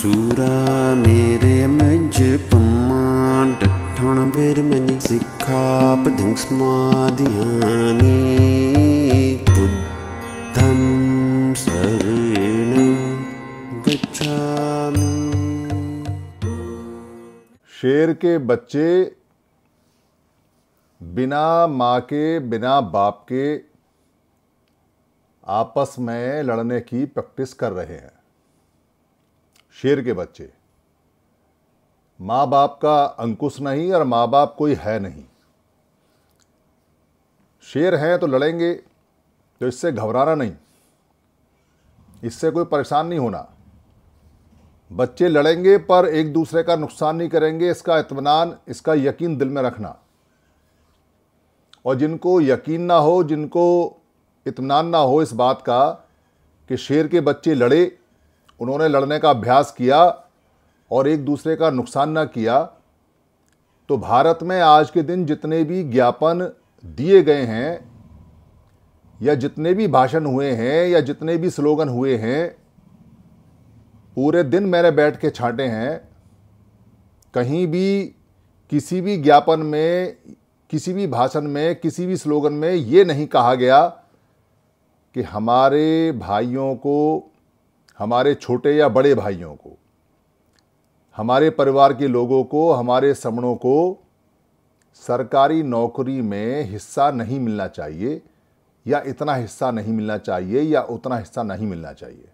सूरा मेरे ਮਜ ਪੰਮਾਂ ਡਠਣ ਬੇਰ ਮਨੀ ਸਿੱਖਾ ਪਧਿੰ ਸਮਾਧਿਆਨੀ ਬੁੱਧੰ ਸਰਣੰ ਗਛਾਮਿ शेर के बच्चे बिना माँ के बिना बाप के आपस में लड़ने की प्रैक्टिस कर रहे हैं शेर के बच्चे माँ बाप का अंकुश नहीं और माँ बाप कोई है नहीं शेर हैं तो लड़ेंगे तो इससे घबराना नहीं इससे कोई परेशान नहीं होना बच्चे लड़ेंगे पर एक दूसरे का नुकसान नहीं करेंगे इसका इतमान इसका यकीन दिल में रखना और जिनको यकीन ना हो जिनको इतमान ना हो इस बात का कि शेर के बच्चे लड़े उन्होंने लड़ने का अभ्यास किया और एक दूसरे का नुकसान ना किया तो भारत में आज के दिन जितने भी ज्ञापन दिए गए हैं या जितने भी भाषण हुए हैं या जितने भी स्लोगन हुए हैं पूरे दिन मैंने बैठ के छाटे हैं कहीं भी किसी भी ज्ञापन में किसी भी भाषण में किसी भी स्लोगन में ये नहीं कहा गया कि हमारे भाइयों को हमारे छोटे या बड़े भाइयों को हमारे परिवार के लोगों को हमारे समणों को सरकारी नौकरी में हिस्सा नहीं मिलना चाहिए या इतना हिस्सा नहीं मिलना चाहिए या उतना हिस्सा नहीं मिलना चाहिए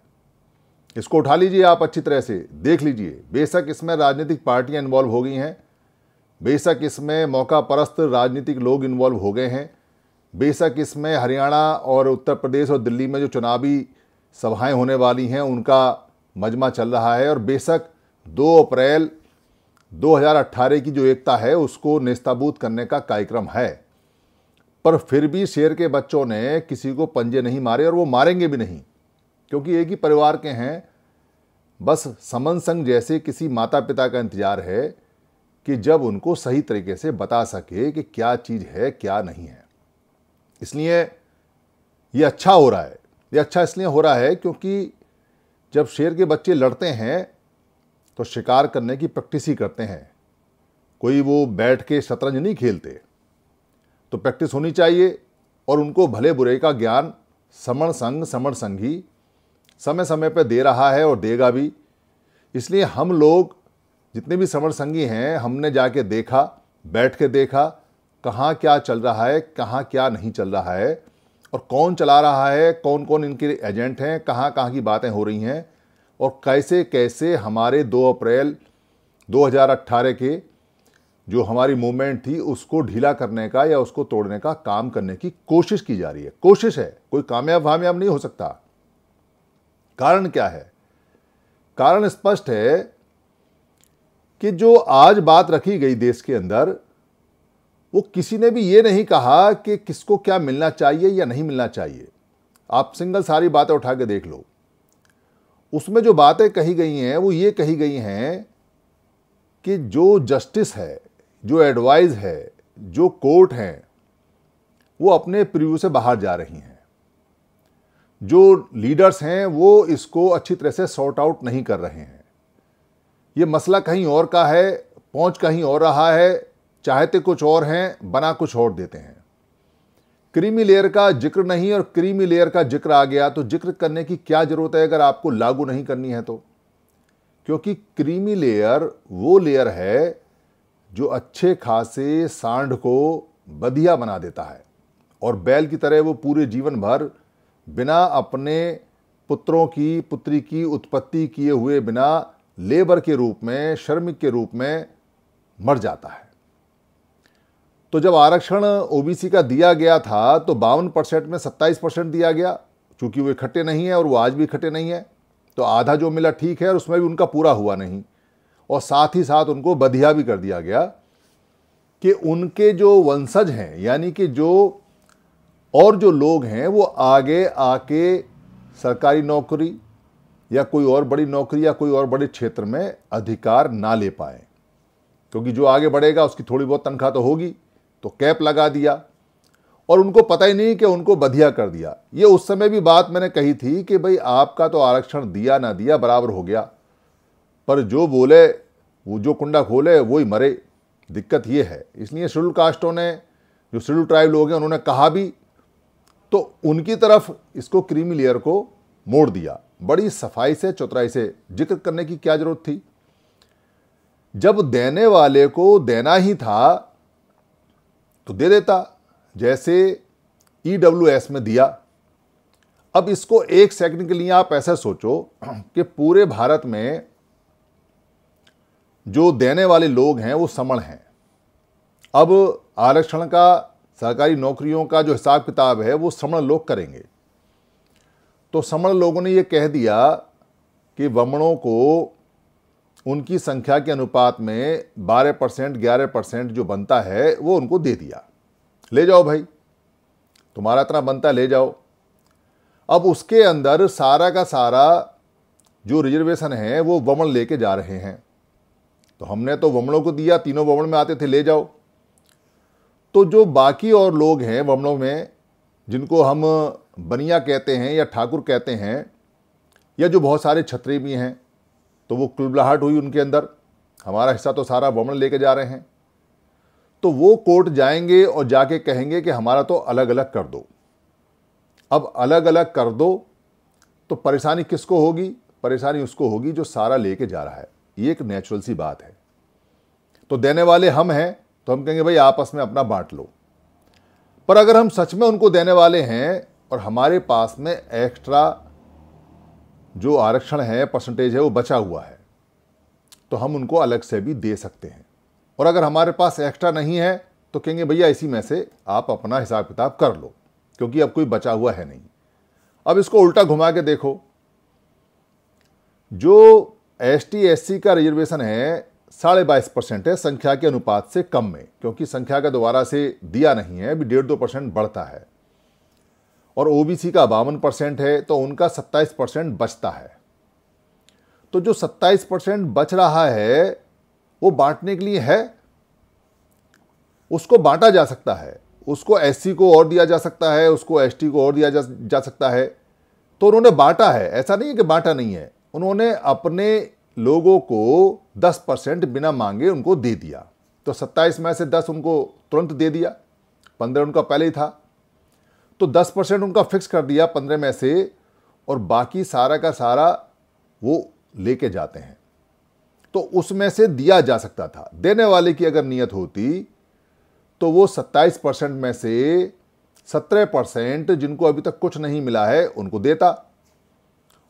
इसको उठा लीजिए आप अच्छी तरह से देख लीजिए बेशक इसमें राजनीतिक पार्टियां इन्वॉल्व हो गई हैं बेशक इसमें मौका परस्त राजनीतिक लोग इन्वॉल्व हो गए हैं बेशक इसमें हरियाणा और उत्तर प्रदेश और दिल्ली में जो चुनावी सभाएं होने वाली हैं उनका मजमा चल रहा है और बेशक 2 अप्रैल 2018 की जो एकता है उसको नेस्ताबूत करने का कार्यक्रम है पर फिर भी शेर के बच्चों ने किसी को पंजे नहीं मारे और वो मारेंगे भी नहीं क्योंकि एक ही परिवार के हैं बस समन संग जैसे किसी माता पिता का इंतज़ार है कि जब उनको सही तरीके से बता सके कि क्या चीज़ है क्या नहीं है इसलिए ये अच्छा हो रहा है ये अच्छा इसलिए हो रहा है क्योंकि जब शेर के बच्चे लड़ते हैं तो शिकार करने की प्रैक्टिस ही करते हैं कोई वो बैठ के शतरंज नहीं खेलते तो प्रैक्टिस होनी चाहिए और उनको भले बुरे का ज्ञान समण संग समण संघी समय समय पर दे रहा है और देगा भी इसलिए हम लोग जितने भी समण संगी हैं हमने जाके देखा बैठ के देखा कहाँ क्या चल रहा है कहाँ क्या नहीं चल रहा है और कौन चला रहा है कौन कौन इनके एजेंट हैं कहाँ कहाँ की बातें हो रही हैं और कैसे कैसे हमारे 2 अप्रैल 2018 के जो हमारी मूवमेंट थी उसको ढीला करने का या उसको तोड़ने का काम करने की कोशिश की जा रही है कोशिश है कोई कामयाब वामयाब नहीं हो सकता कारण क्या है कारण स्पष्ट है कि जो आज बात रखी गई देश के अंदर वो किसी ने भी ये नहीं कहा कि किसको क्या मिलना चाहिए या नहीं मिलना चाहिए आप सिंगल सारी बातें उठा के देख लो उसमें जो बातें कही गई हैं वो ये कही गई हैं कि जो जस्टिस है जो एडवाइज है जो कोर्ट हैं वो अपने प्रिव्यू से बाहर जा रही हैं जो लीडर्स हैं वो इसको अच्छी तरह से सॉर्ट आउट नहीं कर रहे हैं ये मसला कहीं और का है पहुंच कहीं और रहा है चाहते कुछ और हैं बना कुछ और देते हैं क्रीमी लेयर का जिक्र नहीं और क्रीमी लेयर का जिक्र आ गया तो जिक्र करने की क्या ज़रूरत है अगर आपको लागू नहीं करनी है तो क्योंकि क्रीमी लेयर वो लेयर है जो अच्छे खासे सांड को बधिया बना देता है और बैल की तरह वो पूरे जीवन भर बिना अपने पुत्रों की पुत्री की उत्पत्ति किए हुए बिना लेबर के रूप में श्रमिक के रूप में मर जाता है तो जब आरक्षण ओबीसी का दिया गया था तो बावन परसेंट में सत्ताईस परसेंट दिया गया क्योंकि वो इकट्ठे नहीं है और वो आज भी इकट्ठे नहीं है तो आधा जो मिला ठीक है और उसमें भी उनका पूरा हुआ नहीं और साथ ही साथ उनको बधिया भी कर दिया गया कि उनके जो वंशज हैं यानी कि जो और जो लोग हैं वो आगे आके सरकारी नौकरी या कोई और बड़ी नौकरी या कोई और बड़े क्षेत्र में अधिकार ना ले पाए क्योंकि जो आगे बढ़ेगा उसकी थोड़ी बहुत तनख्वाह तो होगी तो कैप लगा दिया और उनको पता ही नहीं कि उनको बधिया कर दिया ये उस समय भी बात मैंने कही थी कि भाई आपका तो आरक्षण दिया ना दिया बराबर हो गया पर जो बोले वो जो कुंडा खोले वही मरे दिक्कत ये है इसलिए शेड्यूल कास्टों ने जो शेड्यूल ट्राइब लोग हैं उन्होंने कहा भी तो उनकी तरफ इसको क्रीमी लेयर को मोड़ दिया बड़ी सफाई से चौतराई से जिक्र करने की क्या ज़रूरत थी जब देने वाले को देना ही था तो दे देता जैसे ई e में दिया अब इसको एक सेकंड के लिए आप ऐसा सोचो कि पूरे भारत में जो देने वाले लोग हैं वो समण हैं अब आरक्षण का सरकारी नौकरियों का जो हिसाब किताब है वो समण लोग करेंगे तो समण लोगों ने ये कह दिया कि वमणों को उनकी संख्या के अनुपात में 12 परसेंट ग्यारह परसेंट जो बनता है वो उनको दे दिया ले जाओ भाई तुम्हारा इतना बनता है ले जाओ अब उसके अंदर सारा का सारा जो रिजर्वेशन है वो वमन लेके जा रहे हैं तो हमने तो वमणों को दिया तीनों वमण में आते थे ले जाओ तो जो बाकी और लोग हैं वमणों में जिनको हम बनिया कहते हैं या ठाकुर कहते हैं या जो बहुत सारे छत्री भी हैं तो वो कुलबलाहट हुई उनके अंदर हमारा हिस्सा तो सारा वमन लेके जा रहे हैं तो वो कोर्ट जाएंगे और जाके कहेंगे कि हमारा तो अलग अलग कर दो अब अलग अलग कर दो तो परेशानी किसको होगी परेशानी उसको होगी जो सारा लेके जा रहा है ये एक नेचुरल सी बात है तो देने वाले हम हैं तो हम कहेंगे भाई आपस में अपना बांट लो पर अगर हम सच में उनको देने वाले हैं और हमारे पास में एक्स्ट्रा जो आरक्षण है परसेंटेज है वो बचा हुआ है तो हम उनको अलग से भी दे सकते हैं और अगर हमारे पास एक्स्ट्रा नहीं है तो कहेंगे भैया इसी में से आप अपना हिसाब किताब कर लो क्योंकि अब कोई बचा हुआ है नहीं अब इसको उल्टा घुमा के देखो जो एस टी का रिजर्वेशन है साढ़े बाईस परसेंट है संख्या के अनुपात से कम में क्योंकि संख्या का दोबारा से दिया नहीं है अभी डेढ़ दो परसेंट बढ़ता है और ओबीसी का बावन परसेंट है तो उनका सत्ताईस परसेंट बचता है तो जो सत्ताईस परसेंट बच रहा है वो बांटने के लिए है उसको बांटा जा सकता है उसको एससी को और दिया जा सकता है उसको एसटी को और दिया जा, जा सकता है तो उन्होंने बांटा है ऐसा नहीं है कि बांटा नहीं है उन्होंने अपने लोगों को 10 परसेंट बिना मांगे उनको दे दिया तो 27 में से 10 उनको तुरंत दे दिया 15 उनका पहले ही था तो 10 परसेंट उनका फिक्स कर दिया पंद्रह में से और बाकी सारा का सारा वो लेके जाते हैं तो उसमें से दिया जा सकता था देने वाले की अगर नीयत होती तो वो 27 परसेंट में से 17 परसेंट जिनको अभी तक कुछ नहीं मिला है उनको देता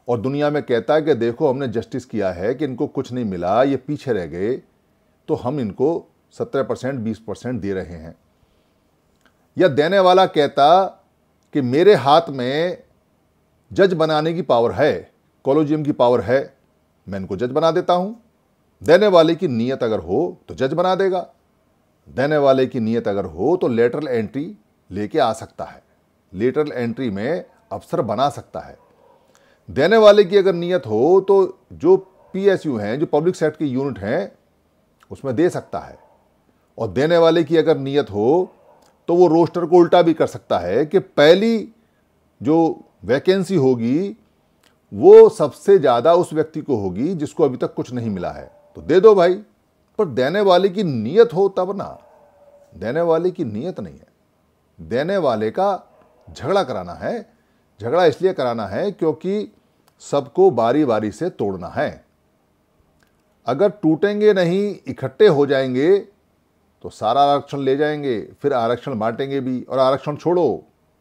और दुनिया में कहता है कि देखो हमने जस्टिस किया है कि इनको कुछ नहीं मिला ये पीछे रह गए तो हम इनको 17 परसेंट बीस परसेंट दे रहे हैं या देने वाला कहता कि मेरे हाथ में जज बनाने की पावर है कॉलोजियम की पावर है मैं इनको जज बना देता हूं देने वाले की नीयत अगर हो तो जज बना देगा देने वाले की नीयत अगर हो तो लेटरल एंट्री लेके आ सकता है लेटरल एंट्री में अफसर बना सकता है देने वाले की अगर नीयत हो तो जो पीएसयू हैं जो पब्लिक सेक्टर के यूनिट हैं उसमें दे सकता है और देने वाले की अगर नीयत हो तो वो रोस्टर को उल्टा भी कर सकता है कि पहली जो वैकेंसी होगी वो सबसे ज़्यादा उस व्यक्ति को होगी जिसको अभी तक कुछ नहीं मिला है तो दे दो भाई पर देने वाले की नीयत हो तब ना देने वाले की नीयत नहीं है देने वाले का झगड़ा कराना है झगड़ा इसलिए कराना है क्योंकि सबको बारी बारी से तोड़ना है अगर टूटेंगे नहीं इकट्ठे हो जाएंगे तो सारा आरक्षण ले जाएंगे फिर आरक्षण बांटेंगे भी और आरक्षण छोड़ो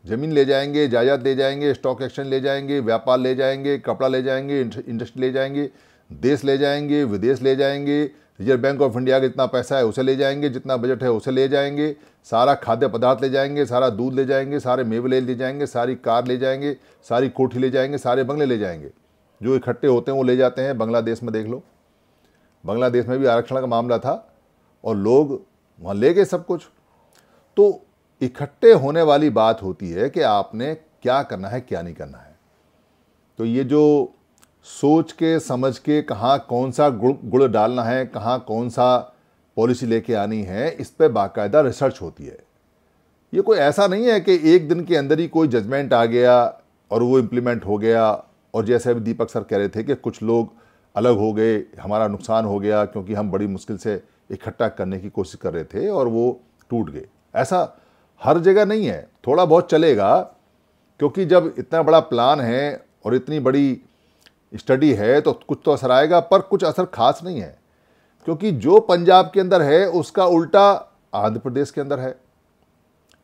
ज़मीन ले जाएंगे जायदाद ले जाएंगे स्टॉक एक्सचेंज ले जाएंगे व्यापार ले जाएंगे कपड़ा ले जाएंगे इंडस्ट्री ले जाएंगे देश ले जाएंगे विदेश ले जाएंगे रिजर्व बैंक ऑफ इंडिया का जितना पैसा है उसे ले जाएंगे जितना बजट है उसे ले जाएंगे सारा खाद्य पदार्थ ले जाएंगे सारा दूध ले जाएंगे सारे मेवे ले ले जाएंगे सारी कार ले जाएंगे सारी कोठी ले जाएंगे सारे बंगले ले जाएंगे जो इकट्ठे होते हैं वो ले जाते हैं बांग्लादेश में देख लो बांग्लादेश में भी आरक्षण का मामला था और लोग वहाँ ले गए सब कुछ तो इकट्ठे होने वाली बात होती है कि आपने क्या करना है क्या नहीं करना है तो ये जो सोच के समझ के कहाँ कौन सा गुड़ गुड़ डालना है कहाँ कौन सा पॉलिसी लेके आनी है इस पर बाकायदा रिसर्च होती है ये कोई ऐसा नहीं है कि एक दिन के अंदर ही कोई जजमेंट आ गया और वो इम्प्लीमेंट हो गया और जैसे अभी दीपक सर कह रहे थे कि कुछ लोग अलग हो गए हमारा नुकसान हो गया क्योंकि हम बड़ी मुश्किल से इकट्ठा करने की कोशिश कर रहे थे और वो टूट गए ऐसा हर जगह नहीं है थोड़ा बहुत चलेगा क्योंकि जब इतना बड़ा प्लान है और इतनी बड़ी स्टडी है तो कुछ तो असर आएगा पर कुछ असर खास नहीं है क्योंकि जो पंजाब के अंदर है उसका उल्टा आंध्र प्रदेश के अंदर है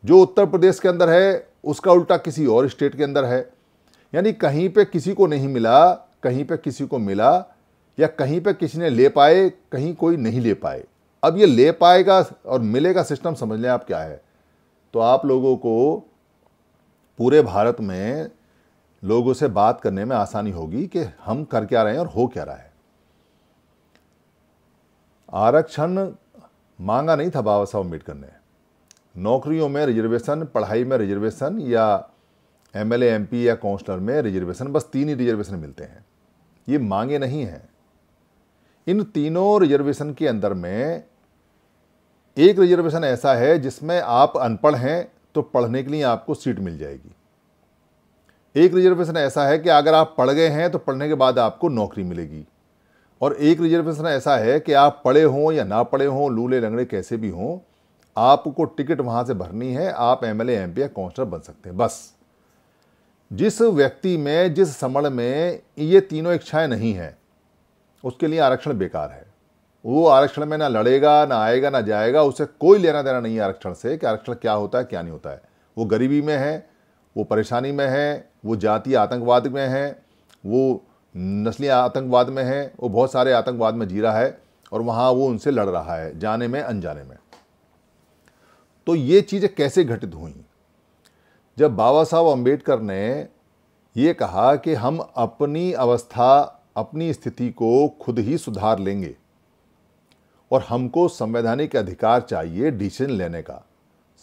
जो उत्तर प्रदेश के अंदर है उसका उल्टा किसी और स्टेट के अंदर है यानी कहीं पे किसी को नहीं मिला कहीं पे किसी को मिला या कहीं पे किसी ने ले पाए कहीं कोई नहीं ले पाए अब ये ले पाएगा और मिलेगा सिस्टम समझ लें आप क्या है तो आप लोगों को पूरे भारत में लोगों से बात करने में आसानी होगी कि हम कर क्या रहे हैं और हो क्या रहा है आरक्षण मांगा नहीं था बाबा साहब अम्बेडकर ने नौकरियों में रिजर्वेशन पढ़ाई में रिजर्वेशन या एम एल या काउंसलर में रिजर्वेशन बस तीन ही रिजर्वेशन मिलते हैं ये मांगे नहीं हैं इन तीनों रिजर्वेशन के अंदर में एक रिजर्वेशन ऐसा है जिसमें आप अनपढ़ हैं तो पढ़ने के लिए आपको सीट मिल जाएगी एक रिजर्वेशन ऐसा है कि अगर आप पढ़ गए हैं तो पढ़ने के बाद आपको नौकरी मिलेगी और एक रिजर्वेशन ऐसा है कि आप पढ़े हों या ना पढ़े हों लूले लंगड़े कैसे भी हों आपको टिकट वहाँ से भरनी है आप एम एल एम पी या काउंसलर बन सकते हैं बस जिस व्यक्ति में जिस समण में ये तीनों इच्छाएं नहीं हैं उसके लिए आरक्षण बेकार है वो आरक्षण में ना लड़ेगा ना आएगा ना जाएगा उसे कोई लेना देना नहीं है आरक्षण से कि आरक्षण क्या होता है क्या नहीं होता है वो गरीबी में है वो परेशानी में है वो जातीय आतंकवाद में है वो नस्ली आतंकवाद में है वो बहुत सारे आतंकवाद में जी रहा है और वहाँ वो उनसे लड़ रहा है जाने में अनजाने में तो ये चीज़ें कैसे घटित हुई जब बाबा साहब अम्बेडकर ने ये कहा कि हम अपनी अवस्था अपनी स्थिति को खुद ही सुधार लेंगे और हमको संवैधानिक अधिकार चाहिए डिसीजन लेने का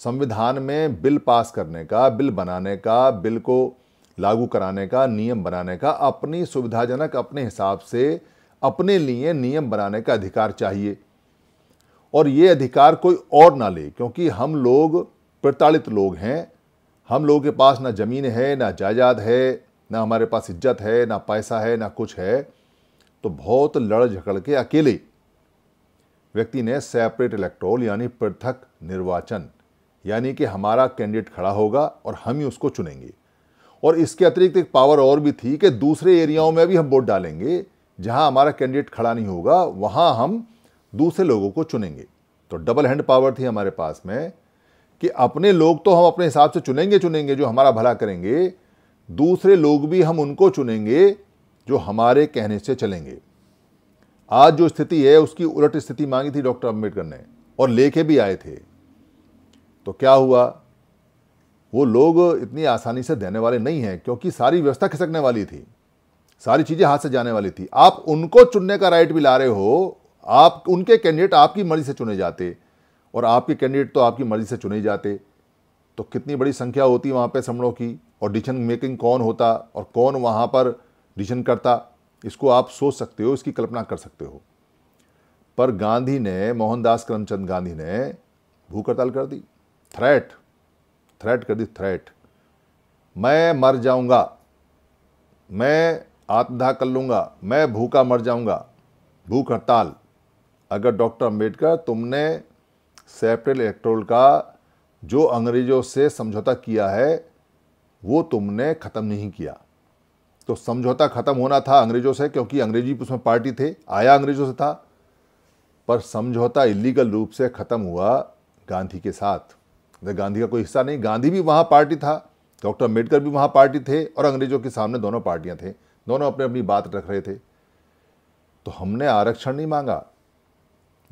संविधान में बिल पास करने का बिल बनाने का बिल को लागू कराने का नियम बनाने का अपनी सुविधाजनक अपने हिसाब से अपने लिए नियम बनाने का अधिकार चाहिए और ये अधिकार कोई और ना ले क्योंकि हम लोग प्रताड़ित लोग हैं हम लोगों के पास ना ज़मीन है ना जायदाद है ना हमारे पास इज्जत है ना पैसा है ना कुछ है तो बहुत लड़ झकड़ के अकेले व्यक्ति ने सेपरेट इलेक्ट्रोल यानी पृथक निर्वाचन यानी कि हमारा कैंडिडेट खड़ा होगा और हम ही उसको चुनेंगे और इसके अतिरिक्त एक पावर और भी थी कि दूसरे एरियाओं में भी हम वोट डालेंगे जहां हमारा कैंडिडेट खड़ा नहीं होगा वहां हम दूसरे लोगों को चुनेंगे तो डबल हैंड पावर थी हमारे पास में कि अपने लोग तो हम अपने हिसाब से चुनेंगे चुनेंगे जो हमारा भला करेंगे दूसरे लोग भी हम उनको चुनेंगे जो हमारे कहने से चलेंगे आज जो स्थिति है उसकी उलट स्थिति मांगी थी डॉक्टर अम्बेडकर ने और लेके भी आए थे तो क्या हुआ वो लोग इतनी आसानी से देने वाले नहीं हैं क्योंकि सारी व्यवस्था खिसकने वाली थी सारी चीज़ें हाथ से जाने वाली थी आप उनको चुनने का राइट भी ला रहे हो आप उनके कैंडिडेट आपकी मर्ज़ी से चुने जाते और आपके कैंडिडेट तो आपकी मर्ज़ी से चुने जाते तो कितनी बड़ी संख्या होती वहाँ पे समणों की और डिसीजन मेकिंग कौन होता और कौन वहाँ पर डिसीजन करता इसको आप सोच सकते हो इसकी कल्पना कर सकते हो पर गांधी ने मोहनदास करमचंद गांधी ने भूख हड़ताल कर दी थ्रेट थ्रेट कर दी थ्रेट मैं मर जाऊंगा मैं आत्मदाह कर लूँगा मैं भूखा मर जाऊंगा भूख हड़ताल अगर डॉक्टर अम्बेडकर तुमने सेप्टल इलेक्ट्रोल का जो अंग्रेज़ों से समझौता किया है वो तुमने ख़त्म नहीं किया तो समझौता ख़त्म होना था अंग्रेज़ों से क्योंकि अंग्रेजी उसमें पार्टी थे आया अंग्रेज़ों से था पर समझौता इलीगल रूप से ख़त्म हुआ गांधी के साथ गांधी का कोई हिस्सा नहीं गांधी भी वहाँ पार्टी था डॉक्टर अम्बेडकर भी वहाँ पार्टी थे और अंग्रेज़ों के सामने दोनों पार्टियाँ थे दोनों अपनी अपनी बात रख रहे थे तो हमने आरक्षण नहीं मांगा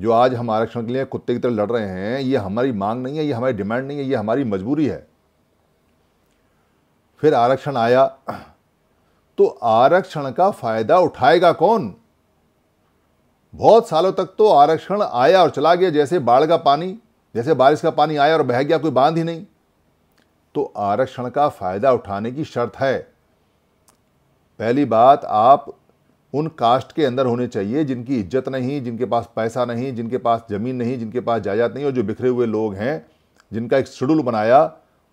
जो आज हम आरक्षण के लिए कुत्ते की तरह लड़ रहे हैं ये हमारी मांग नहीं है ये हमारी डिमांड नहीं है ये हमारी मजबूरी है फिर आरक्षण आया तो आरक्षण का फायदा उठाएगा कौन बहुत सालों तक तो आरक्षण आया और चला गया जैसे बाढ़ का पानी जैसे बारिश का पानी आया और बह गया कोई बांध ही नहीं तो आरक्षण का फायदा उठाने की शर्त है पहली बात आप उन कास्ट के अंदर होने चाहिए जिनकी इज्जत नहीं जिनके पास पैसा नहीं जिनके पास ज़मीन नहीं जिनके पास जायदाद नहीं और जो बिखरे हुए लोग हैं जिनका एक शेड्यूल बनाया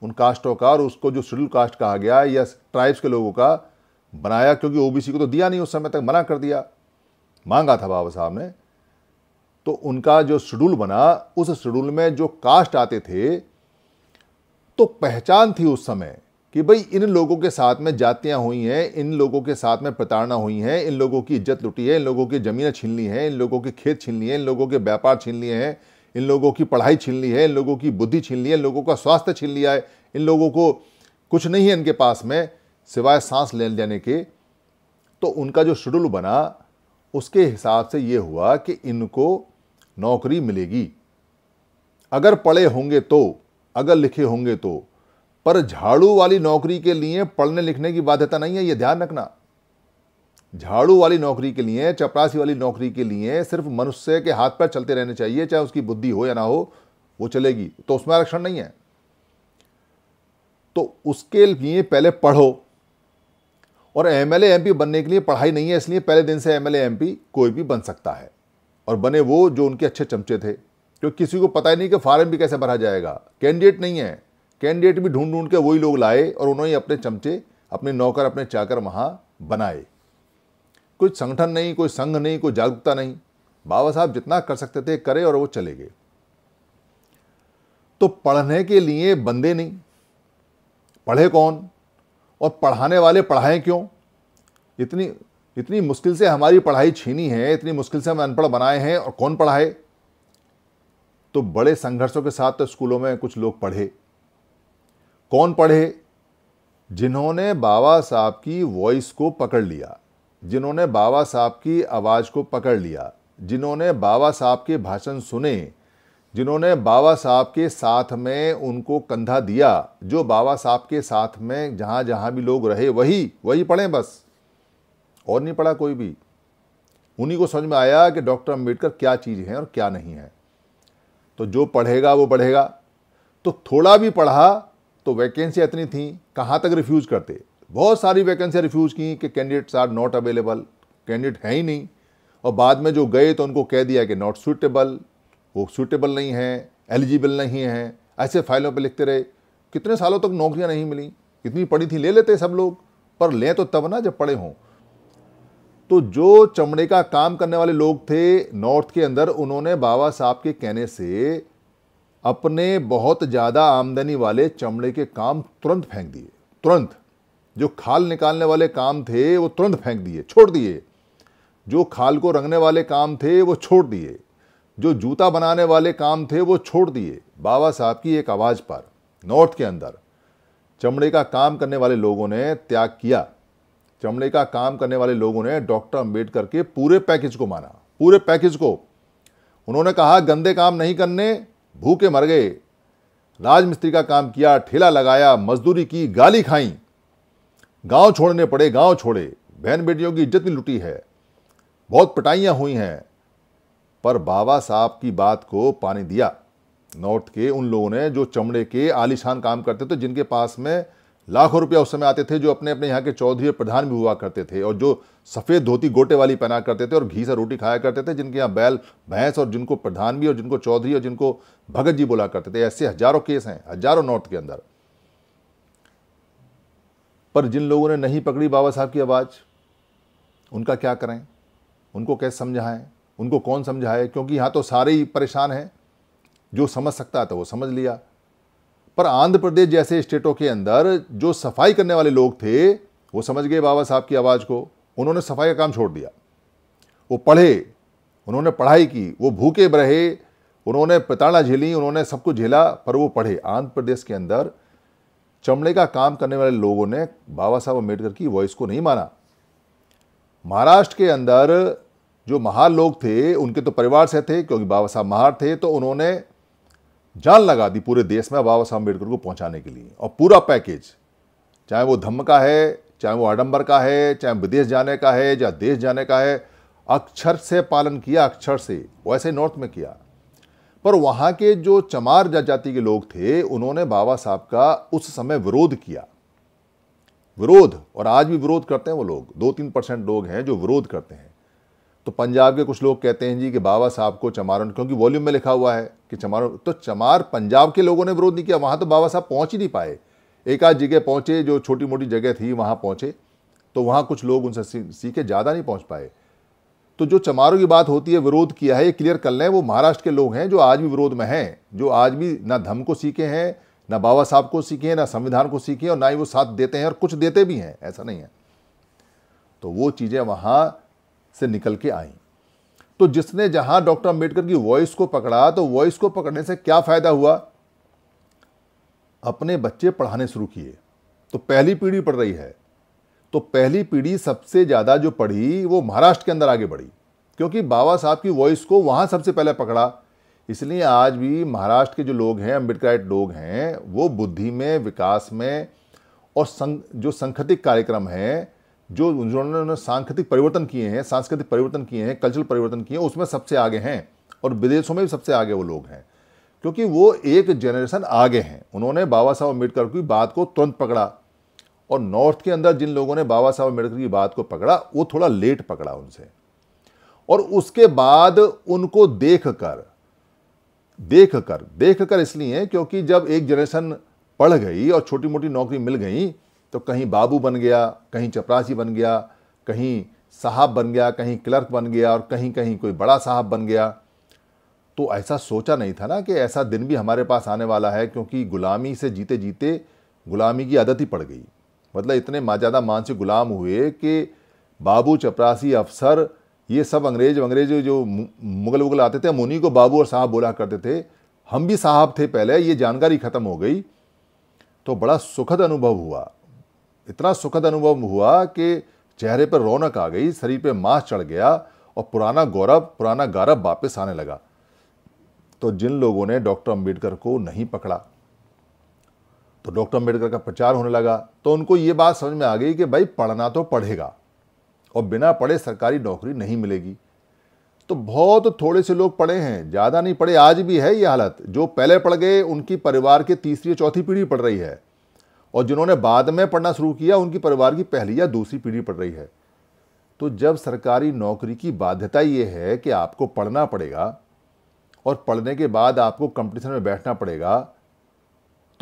उन कास्टों का और उसको जो शेड्यूल कास्ट कहा गया या ट्राइब्स के लोगों का बनाया क्योंकि ओबीसी को तो दिया नहीं उस समय तक मना कर दिया मांगा था बाबा साहब ने तो उनका जो शेड्यूल बना उस शेड्यूल में जो कास्ट आते थे तो पहचान थी उस समय कि भाई इन लोगों के साथ में जातियां हुई हैं इन लोगों के साथ में प्रताड़ना हुई है इन लोगों की इज्जत लुटी है इन लोगों की ज़मीनें छीन ली हैं इन लोगों के खेत छीन लिए हैं इन लोगों के व्यापार छीन लिए हैं इन लोगों की पढ़ाई छीन ली है इन लोगों की बुद्धि छीन ली है इन लोगों का स्वास्थ्य छीन लिया है इन लोगों को कुछ नहीं है इनके पास में सिवाय सांस ले लेने के तो उनका जो शेड्यूल बना उसके हिसाब से ये हुआ कि इनको नौकरी मिलेगी अगर पढ़े होंगे तो अगर लिखे होंगे तो पर झाड़ू वाली नौकरी के लिए पढ़ने लिखने की बाध्यता नहीं है ये ध्यान रखना झाड़ू वाली नौकरी के लिए चपरासी वाली नौकरी के लिए सिर्फ मनुष्य के हाथ पर चलते रहने चाहिए चाहे उसकी बुद्धि हो या ना हो वो चलेगी तो उसमें आरक्षण नहीं है तो उसके लिए पहले पढ़ो और एम एमपी बनने के लिए पढ़ाई नहीं है इसलिए पहले दिन से एम एमपी कोई भी बन सकता है और बने वो जो उनके अच्छे चमचे थे क्योंकि किसी को पता ही नहीं कि फार्म भी कैसे भरा जाएगा कैंडिडेट नहीं है कैंडिडेट भी ढूंढ ढूंढ के वही लोग लाए और उन्होंने अपने चमचे अपने नौकर अपने चाकर वहाँ बनाए कोई संगठन नहीं कोई संघ नहीं कोई जागरूकता नहीं बाबा साहब जितना कर सकते थे करे और वो चले गए तो पढ़ने के लिए बंदे नहीं पढ़े कौन और पढ़ाने वाले पढ़ाएं क्यों इतनी इतनी मुश्किल से हमारी पढ़ाई छीनी है इतनी मुश्किल से हम अनपढ़ बनाए हैं और कौन पढ़ाए तो बड़े संघर्षों के साथ तो स्कूलों में कुछ लोग पढ़े कौन पढ़े जिन्होंने बाबा साहब की वॉइस को पकड़ लिया जिन्होंने बाबा साहब की आवाज़ को पकड़ लिया जिन्होंने बाबा साहब के भाषण सुने जिन्होंने बाबा साहब के साथ में उनको कंधा दिया जो बाबा साहब के साथ में जहाँ जहाँ भी लोग रहे वही वही पढ़ें बस और नहीं पढ़ा कोई भी उन्हीं को समझ में आया कि डॉक्टर अम्बेडकर क्या चीज़ है और क्या नहीं है तो जो पढ़ेगा वो बढ़ेगा तो थोड़ा भी पढ़ा तो वैकेंसी इतनी थी कहाँ तक रिफ्यूज़ करते बहुत सारी वैकेंसियाँ रिफ्यूज़ की कि candidates are not available candidate है ही नहीं और बाद में जो गए तो उनको कह दिया कि नॉट सूटेबल वो सूटेबल नहीं है एलिजिबल नहीं है ऐसे फाइलों पर लिखते रहे कितने सालों तक नौकरियाँ नहीं मिली कितनी पड़ी थी ले लेते सब लोग पर लें तो तब ना जब पड़े हों तो जो चमड़े का काम करने वाले लोग थे नॉर्थ के अंदर उन्होंने बाबा साहब के कहने से अपने बहुत ज़्यादा आमदनी वाले चमड़े के काम तुरंत फेंक दिए तुरंत जो खाल निकालने वाले काम थे वो तुरंत फेंक दिए छोड़ दिए जो खाल को रंगने वाले काम थे वो छोड़ दिए जो जूता बनाने वाले काम थे वो छोड़ दिए बाबा साहब की एक आवाज़ पर नॉर्थ के अंदर चमड़े का काम करने वाले लोगों ने त्याग किया चमड़े का काम करने वाले लोगों ने डॉक्टर अम्बेडकर के पूरे पैकेज को माना पूरे पैकेज को उन्होंने कहा गंदे काम नहीं करने भूखे मर गए राजमिस्त्री का काम किया ठेला लगाया मजदूरी की गाली खाई गांव छोड़ने पड़े गांव छोड़े बहन बेटियों की इज्जत भी लुटी है बहुत पिटाइयाँ हुई हैं पर बाबा साहब की बात को पानी दिया नॉर्थ के उन लोगों ने जो चमड़े के आलिशान काम करते थे जिनके पास में लाखों रुपया उस समय आते थे जो अपने अपने यहाँ के चौधरी और प्रधान भी हुआ करते थे और जो सफ़ेद धोती गोटे वाली पहना करते थे और घी से रोटी खाया करते थे जिनके यहाँ बैल भैंस और जिनको प्रधान भी और जिनको चौधरी और जिनको भगत जी बोला करते थे ऐसे हजारों केस हैं हजारों नॉर्थ के अंदर पर जिन लोगों ने नहीं पकड़ी बाबा साहब की आवाज़ उनका क्या करें उनको कैसे समझाएं उनको कौन समझाए क्योंकि यहाँ तो सारे ही परेशान हैं जो समझ सकता था वो समझ लिया पर आंध्र प्रदेश जैसे स्टेटों के अंदर जो सफाई करने वाले लोग थे वो समझ गए बाबा साहब की आवाज़ को उन्होंने सफाई का काम छोड़ दिया वो पढ़े उन्होंने पढ़ाई की वो भूखे रहे उन्होंने पताड़ा झेली उन्होंने सब कुछ झेला पर वो पढ़े आंध्र प्रदेश के अंदर चमड़े का काम करने वाले लोगों ने बाबा साहब अम्बेडकर की वॉइस को नहीं माना महाराष्ट्र के अंदर जो महार लोग थे उनके तो परिवार से थे क्योंकि बाबा साहब महार थे तो उन्होंने जान लगा दी पूरे देश में बाबा साहब अम्बेडकर को पहुंचाने के लिए और पूरा पैकेज चाहे वो धम्म का है चाहे वो आडंबर का है चाहे विदेश जाने का है या देश जाने का है अक्षर से पालन किया अक्षर से वैसे नॉर्थ में किया पर वहाँ के जो चमार जाति के लोग थे उन्होंने बाबा साहब का उस समय विरोध किया विरोध और आज भी विरोध करते हैं वो लोग दो तीन परसेंट लोग हैं जो विरोध करते हैं तो पंजाब के कुछ लोग कहते हैं जी कि बाबा साहब को चमारों क्योंकि वॉल्यूम में लिखा हुआ है कि चमारों तो चमार पंजाब के लोगों ने विरोध नहीं किया वहाँ तो बाबा साहब पहुँच ही नहीं पाए एक आध जगह पहुँचे जो छोटी मोटी जगह थी वहाँ पहुँचे तो वहाँ कुछ लोग उनसे सीखे ज़्यादा नहीं पहुँच पाए तो जो चमारों की बात होती है विरोध किया है ये क्लियर कर लें वो महाराष्ट्र के लोग हैं जो आज भी विरोध में हैं जो आज भी ना धम को सीखे हैं ना बाबा साहब को सीखे हैं ना संविधान को सीखे और ना ही वो साथ देते हैं और कुछ देते भी हैं ऐसा नहीं है तो वो चीज़ें वहाँ से निकल के आई तो जिसने जहां डॉक्टर अंबेडकर की वॉइस को पकड़ा तो वॉइस को पकड़ने से क्या फ़ायदा हुआ अपने बच्चे पढ़ाने शुरू किए तो पहली पीढ़ी पढ़ रही है तो पहली पीढ़ी सबसे ज़्यादा जो पढ़ी वो महाराष्ट्र के अंदर आगे बढ़ी क्योंकि बाबा साहब की वॉइस को वहाँ सबसे पहले पकड़ा इसलिए आज भी महाराष्ट्र के जो लोग हैं अम्बेडकराइट लोग हैं वो बुद्धि में विकास में और संग, जो सांखतिक कार्यक्रम हैं जो उन्होंने सांस्कृतिक परिवर्तन किए हैं सांस्कृतिक परिवर्तन किए हैं कल्चरल परिवर्तन किए हैं उसमें सबसे आगे हैं और विदेशों में भी सबसे आगे वो लोग हैं क्योंकि वो एक जनरेशन आगे हैं उन्होंने बाबा साहब अम्बेडकर की बात को तुरंत पकड़ा और नॉर्थ के अंदर जिन लोगों ने बाबा साहब अम्बेडकर की बात को पकड़ा वो थोड़ा लेट पकड़ा उनसे और उसके बाद उनको देख कर देख कर देख कर इसलिए क्योंकि जब एक जनरेशन पढ़ गई और छोटी मोटी नौकरी मिल गई तो कहीं बाबू बन गया कहीं चपरासी बन गया कहीं साहब बन गया कहीं क्लर्क बन गया और कहीं कहीं कोई बड़ा साहब बन गया तो ऐसा सोचा नहीं था ना कि ऐसा दिन भी हमारे पास आने वाला है क्योंकि गुलामी से जीते जीते गुलामी की आदत ही पड़ गई मतलब इतने मान मानसिक गुलाम हुए कि बाबू चपरासी अफसर ये सब अंग्रेज अंग्रेज जो मुगल वगल आते थे हम उन्हीं को बाबू और साहब बोला करते थे हम भी साहब थे पहले ये जानकारी ख़त्म हो गई तो बड़ा सुखद अनुभव हुआ इतना सुखद अनुभव हुआ कि चेहरे पर रौनक आ गई शरीर पर मांस चढ़ गया और पुराना गौरव पुराना गौरव वापस आने लगा तो जिन लोगों ने डॉक्टर अंबेडकर को नहीं पकड़ा तो डॉक्टर अम्बेडकर का प्रचार होने लगा तो उनको ये बात समझ में आ गई कि भाई पढ़ना तो पढ़ेगा और बिना पढ़े सरकारी नौकरी नहीं मिलेगी तो बहुत थोड़े से लोग पढ़े हैं ज़्यादा नहीं पढ़े आज भी है ये हालत जो पहले पढ़ गए उनकी परिवार के तीसरी चौथी पीढ़ी पढ़ रही है और जिन्होंने बाद में पढ़ना शुरू किया उनकी परिवार की पहली या दूसरी पीढ़ी पढ़ रही है तो जब सरकारी नौकरी की बाध्यता ये है कि आपको पढ़ना पड़ेगा और पढ़ने के बाद आपको कंपटीशन में बैठना पड़ेगा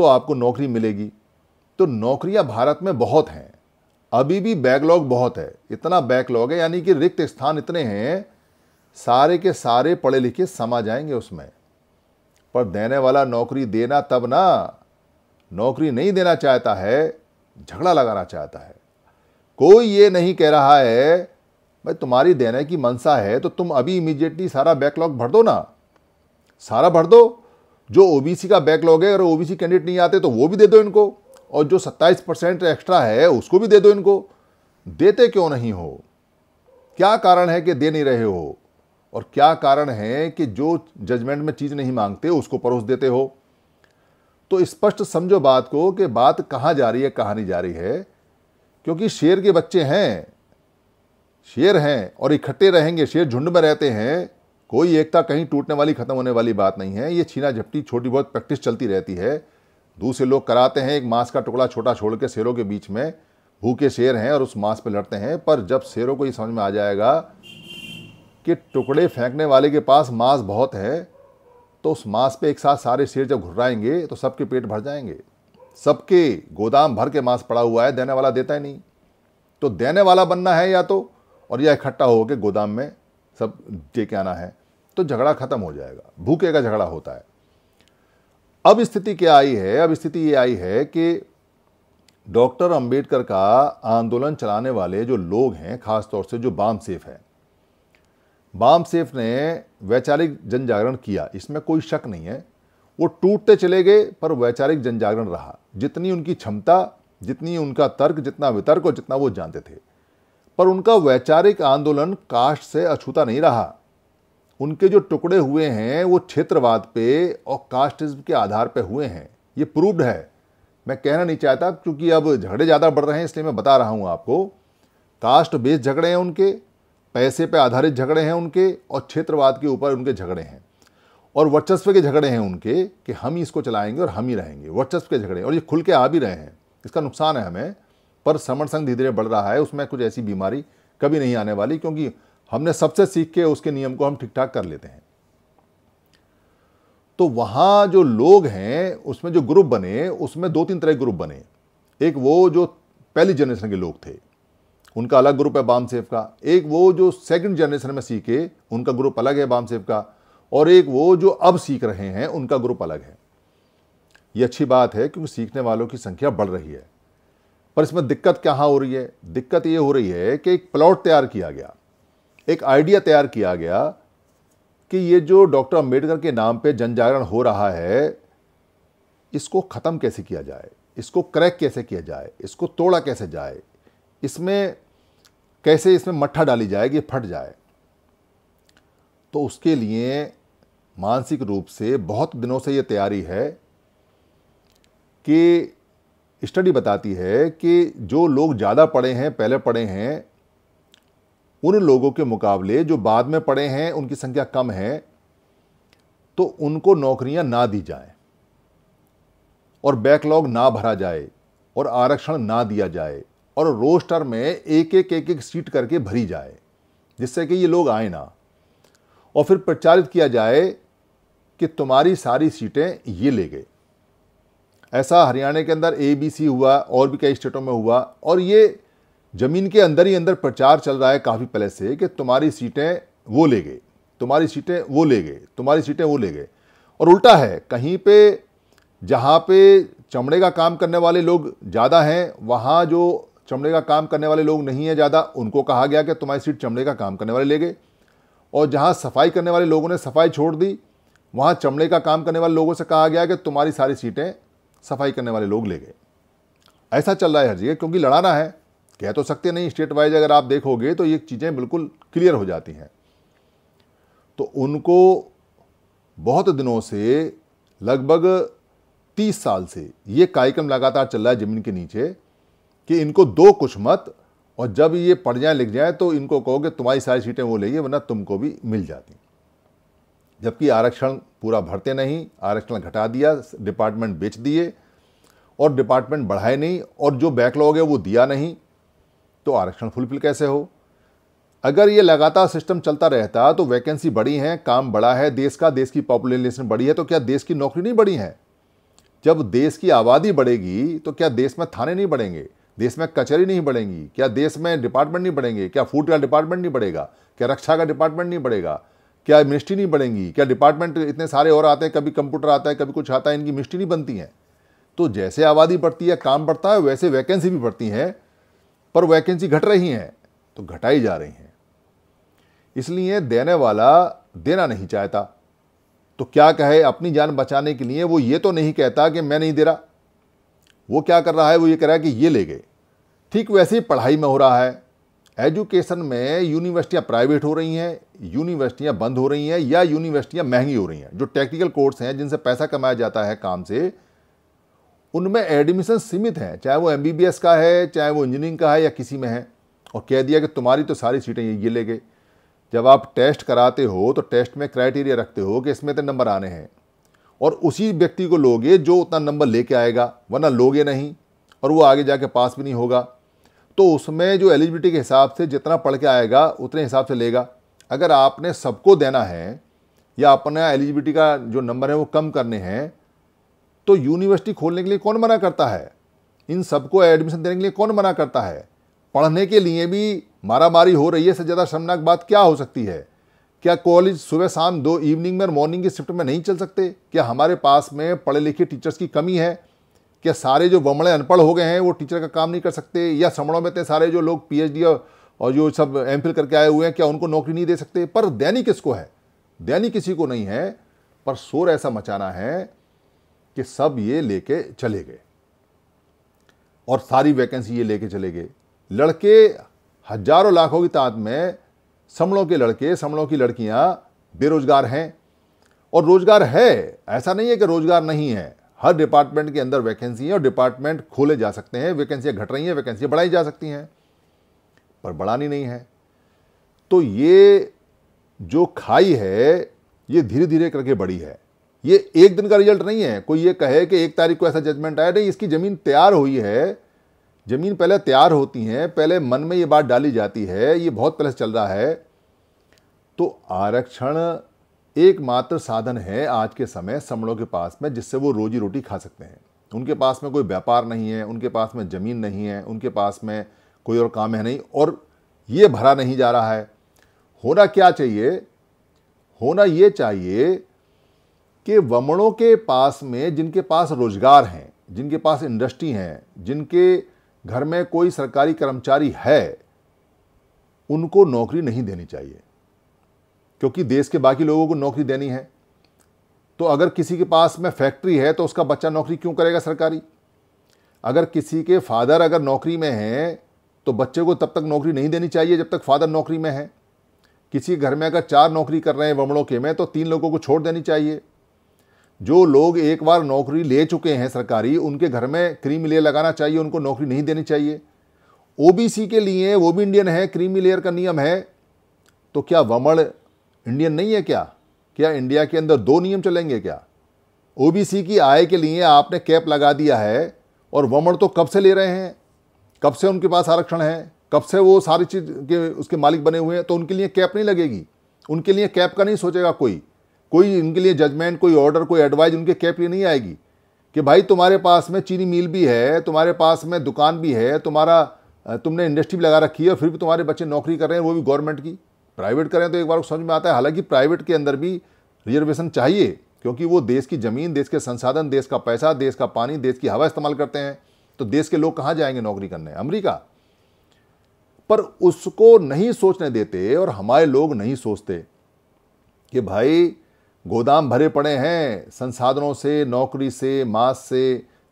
तो आपको नौकरी मिलेगी तो नौकरियां भारत में बहुत हैं अभी भी बैकलॉग बहुत है इतना बैकलॉग है यानी कि रिक्त स्थान इतने हैं सारे के सारे पढ़े लिखे समा जाएंगे उसमें पर देने वाला नौकरी देना तब ना नौकरी नहीं देना चाहता है झगड़ा लगाना चाहता है कोई ये नहीं कह रहा है भाई तुम्हारी देने की मनसा है तो तुम अभी इमीजिएटली सारा बैकलॉग भर दो ना सारा भर दो जो ओबीसी का बैकलॉग है अगर ओबीसी कैंडिडेट नहीं आते तो वो भी दे दो इनको और जो 27 परसेंट एक्स्ट्रा है उसको भी दे दो इनको देते क्यों नहीं हो क्या कारण है कि दे नहीं रहे हो और क्या कारण है कि जो जजमेंट में चीज़ नहीं मांगते उसको परोस देते हो तो स्पष्ट समझो बात को कि बात कहाँ जा रही है कहाँ नहीं जा रही है क्योंकि शेर के बच्चे हैं शेर हैं और इकट्ठे रहेंगे शेर झुंड में रहते हैं कोई एकता कहीं टूटने वाली खत्म होने वाली बात नहीं है ये छीना झपटी छोटी बहुत प्रैक्टिस चलती रहती है दूसरे लोग कराते हैं एक मांस का टुकड़ा छोटा छोड़ के शेरों के बीच में भूखे शेर हैं और उस मांस पर लड़ते हैं पर जब शेरों को ये समझ में आ जाएगा कि टुकड़े फेंकने वाले के पास मांस बहुत है तो उस मांस पे एक साथ सारे शेर जब घुर्राएंगे तो सबके पेट भर जाएंगे सबके गोदाम भर के मांस पड़ा हुआ है देने वाला देता ही नहीं तो देने वाला बनना है या तो और या इकट्ठा होकर गोदाम में सब के आना है तो झगड़ा खत्म हो जाएगा भूखे का झगड़ा होता है अब स्थिति क्या आई है अब स्थिति ये आई है कि डॉक्टर अंबेडकर का आंदोलन चलाने वाले जो लोग हैं खासतौर से जो बाम सेफ हैं बाम सेफ ने वैचारिक जन जागरण किया इसमें कोई शक नहीं है वो टूटते चले गए पर वैचारिक जन जागरण रहा जितनी उनकी क्षमता जितनी उनका तर्क जितना वितर्क और जितना वो जानते थे पर उनका वैचारिक आंदोलन कास्ट से अछूता नहीं रहा उनके जो टुकड़े हुए हैं वो क्षेत्रवाद पे और कास्टिज्म के आधार पे हुए हैं ये प्रूव्ड है मैं कहना नहीं चाहता क्योंकि अब झगड़े ज़्यादा बढ़ रहे हैं इसलिए मैं बता रहा हूँ आपको कास्ट बेस्ड झगड़े हैं उनके पैसे पे आधारित झगड़े हैं उनके और क्षेत्रवाद के ऊपर उनके झगड़े हैं और वर्चस्व के झगड़े हैं उनके कि हम ही इसको चलाएंगे और हम ही रहेंगे वर्चस्व के झगड़े और ये खुल के आ भी रहे हैं इसका नुकसान है हमें पर समर्थ संघ धीरे धीरे बढ़ रहा है उसमें कुछ ऐसी बीमारी कभी नहीं आने वाली क्योंकि हमने सबसे सीख के उसके नियम को हम ठीक ठाक कर लेते हैं तो वहां जो लोग हैं उसमें जो ग्रुप बने उसमें दो तीन तरह के ग्रुप बने एक वो जो पहली जनरेशन के लोग थे उनका अलग ग्रुप है बाम सेफ का एक वो जो सेकंड जनरेशन में सीखे उनका ग्रुप अलग है बाम सेफ का और एक वो जो अब सीख रहे हैं उनका ग्रुप अलग है ये अच्छी बात है क्योंकि सीखने वालों की संख्या बढ़ रही है पर इसमें दिक्कत कहाँ हो रही है दिक्कत ये हो रही है कि एक प्लॉट तैयार किया गया एक आइडिया तैयार किया गया कि ये जो डॉक्टर अम्बेडकर के नाम पे जनजागरण हो रहा है इसको ख़त्म कैसे किया जाए इसको क्रैक कैसे किया जाए इसको तोड़ा कैसे जाए इसमें कैसे इसमें मट्ठा डाली जाए कि फट जाए तो उसके लिए मानसिक रूप से बहुत दिनों से ये तैयारी है कि स्टडी बताती है कि जो लोग ज़्यादा पढ़े हैं पहले पढ़े हैं उन लोगों के मुकाबले जो बाद में पड़े हैं उनकी संख्या कम है तो उनको नौकरियां ना दी जाए और बैकलॉग ना भरा जाए और आरक्षण ना दिया जाए और रोस्टर में एक एक एक एक सीट करके भरी जाए जिससे कि ये लोग आए ना और फिर प्रचारित किया जाए कि तुम्हारी सारी सीटें ये ले गए ऐसा हरियाणा के अंदर ए बी सी हुआ और भी कई स्टेटों में हुआ और ये जमीन के अंदर ही अंदर प्रचार चल रहा है काफ़ी पहले से कि तुम्हारी सीटें वो ले गए तुम्हारी सीटें वो ले गए तुम्हारी सीटें वो ले गए और उल्टा है कहीं पे जहाँ पे चमड़े का काम करने वाले लोग ज़्यादा हैं वहाँ जो चमड़े का काम करने वाले लोग नहीं हैं ज़्यादा उनको कहा गया कि तुम्हारी सीट चमड़े का काम करने वाले ले गए और जहाँ सफाई करने वाले लोगों ने सफाई छोड़ दी वहाँ चमड़े का काम करने वाले लोगों से कहा गया कि तुम्हारी सारी सीटें सफाई करने वाले लोग ले गए ऐसा चल रहा है हर जगह क्योंकि लड़ाना है कह तो सकते नहीं स्टेट वाइज अगर आप देखोगे तो ये चीज़ें बिल्कुल क्लियर हो जाती हैं तो उनको बहुत दिनों से लगभग तीस साल से ये कार्यक्रम लगातार चल रहा है ज़मीन के नीचे कि इनको दो कुछ मत और जब ये पढ़ जाए लिख जाए तो इनको कहो कि तुम्हारी सारी सीटें वो लेंगे वरना तुमको भी मिल जाती जबकि आरक्षण पूरा भरते नहीं आरक्षण घटा दिया डिपार्टमेंट बेच दिए और डिपार्टमेंट बढ़ाए नहीं और जो बैकलॉग है वो दिया नहीं तो आरक्षण फुलफिल कैसे हो अगर ये लगातार सिस्टम चलता रहता तो वैकेंसी बढ़ी है काम बढ़ा है देश का देश की पॉपुलेशन बढ़ी है तो क्या देश की नौकरी नहीं बढ़ी है जब देश की आबादी बढ़ेगी तो क्या देश में थाने नहीं बढ़ेंगे देश में कचहरी नहीं बढ़ेंगी क्या देश में डिपार्टमेंट नहीं बढ़ेंगे क्या फूड का डिपार्टमेंट नहीं बढ़ेगा क्या रक्षा का डिपार्टमेंट नहीं बढ़ेगा क्या मिनिस्ट्री नहीं बढ़ेंगी क्या डिपार्टमेंट इतने सारे और आते हैं कभी कंप्यूटर आता है कभी कुछ आता है इनकी मिनिस्ट्री नहीं बनती हैं तो जैसे आबादी बढ़ती है काम बढ़ता है वैसे वैकेंसी भी बढ़ती हैं पर वैकेंसी घट रही हैं तो घटाई जा रही हैं इसलिए देने वाला देना नहीं चाहता तो क्या कहे अपनी जान बचाने के लिए वो ये तो नहीं कहता कि मैं नहीं दे रहा वो क्या कर रहा है वो ये कह रहा है कि ये ले गए ठीक वैसे ही पढ़ाई में हो रहा है एजुकेशन में यूनिवर्सिटियाँ प्राइवेट हो रही हैं यूनिवर्सिटियाँ बंद हो रही हैं या यूनिवर्सिटियाँ महंगी हो रही हैं जो टेक्निकल कोर्स हैं जिनसे पैसा कमाया जाता है काम से उनमें एडमिशन सीमित हैं चाहे वो एम का है चाहे वो इंजीनियरिंग का है या किसी में है और कह दिया कि तुम्हारी तो सारी सीटें ये ले गए जब आप टेस्ट कराते हो तो टेस्ट में क्राइटेरिया रखते हो कि इसमें तो नंबर आने हैं और उसी व्यक्ति को लोगे जो उतना नंबर लेके आएगा वरना लोगे नहीं और वो आगे जाके पास भी नहीं होगा तो उसमें जो एलिजिबिलिटी के हिसाब से जितना पढ़ के आएगा उतने हिसाब से लेगा अगर आपने सबको देना है या अपना एलिजिबिलिटी का जो नंबर है वो कम करने हैं तो यूनिवर्सिटी खोलने के लिए कौन मना करता है इन सबको एडमिशन देने के लिए कौन मना करता है पढ़ने के लिए भी मारा मारी हो रही है इससे ज़्यादा शर्मनाक बात क्या हो सकती है क्या कॉलेज सुबह शाम दो इवनिंग में और मॉर्निंग की शिफ्ट में नहीं चल सकते क्या हमारे पास में पढ़े लिखे टीचर्स की कमी है क्या सारे जो वमड़े अनपढ़ हो गए हैं वो टीचर का काम नहीं कर सकते या समड़ों में इतने सारे जो लोग पी और जो सब एम करके आए हुए हैं क्या उनको नौकरी नहीं दे सकते पर दैनी किसको है दैनी किसी को नहीं है पर शोर ऐसा मचाना है कि सब ये लेके चले गए और सारी वैकेंसी ये लेके चले गए लड़के हजारों लाखों की तादाद में समड़ों के लड़के समड़ों की लड़कियां बेरोजगार हैं और रोजगार है ऐसा नहीं है कि रोजगार नहीं है हर डिपार्टमेंट के अंदर वैकेंसी है और डिपार्टमेंट खोले जा सकते हैं वैकेंसियाँ घट रही हैं वैकेंसियाँ बढ़ाई जा सकती हैं पर बढ़ानी नहीं है तो ये जो खाई है ये धीरे धीरे करके बढ़ी है ये एक दिन का रिजल्ट नहीं है कोई ये कहे कि एक तारीख को ऐसा जजमेंट आया नहीं इसकी ज़मीन तैयार हुई है ज़मीन पहले तैयार होती है पहले मन में ये बात डाली जाती है ये बहुत पहले से चल रहा है तो आरक्षण एकमात्र साधन है आज के समय समड़ों के पास में जिससे वो रोजी रोटी खा सकते हैं उनके पास में कोई व्यापार नहीं है उनके पास में ज़मीन नहीं है उनके पास में कोई और काम है नहीं और ये भरा नहीं जा रहा है होना क्या चाहिए होना ये चाहिए कि वमणों के पास में जिनके पास रोजगार हैं जिनके पास इंडस्ट्री हैं जिनके घर में कोई सरकारी कर्मचारी है उनको नौकरी नहीं देनी चाहिए क्योंकि देश के बाकी लोगों को नौकरी देनी है तो अगर किसी के पास में फैक्ट्री है तो उसका बच्चा नौकरी क्यों करेगा सरकारी अगर किसी के फादर अगर नौकरी में हैं तो बच्चे को तब तक नौकरी नहीं देनी चाहिए जब तक फादर नौकरी में है किसी घर में अगर चार नौकरी कर रहे हैं वमड़ों के में तो तीन लोगों को छोड़ देनी चाहिए जो लोग एक बार नौकरी ले चुके हैं सरकारी उनके घर में क्रीमी लेयर लगाना चाहिए उनको नौकरी नहीं देनी चाहिए ओबीसी के लिए वो भी इंडियन है क्रीमी लेयर का नियम है तो क्या वमड़ इंडियन नहीं है क्या क्या इंडिया के अंदर दो नियम चलेंगे क्या ओबीसी की आय के लिए आपने कैप लगा दिया है और वमण तो कब से ले रहे हैं कब से उनके पास आरक्षण है कब से वो सारी चीज़ के उसके मालिक बने हुए हैं तो उनके लिए कैप नहीं लगेगी उनके लिए कैप का नहीं सोचेगा कोई कोई इनके लिए जजमेंट कोई ऑर्डर कोई एडवाइज उनके कैप लिए नहीं आएगी कि भाई तुम्हारे पास में चीनी मिल भी है तुम्हारे पास में दुकान भी है तुम्हारा तुमने इंडस्ट्री भी लगा रखी है फिर भी तुम्हारे बच्चे नौकरी कर रहे हैं वो भी गवर्नमेंट की प्राइवेट करें तो एक बार समझ में आता है हालांकि प्राइवेट के अंदर भी रिजर्वेशन चाहिए क्योंकि वो देश की ज़मीन देश के संसाधन देश का पैसा देश का पानी देश की हवा इस्तेमाल करते हैं तो देश के लोग कहाँ जाएंगे नौकरी करने अमरीका पर उसको नहीं सोचने देते और हमारे लोग नहीं सोचते कि भाई गोदाम भरे पड़े हैं संसाधनों से नौकरी से मांस से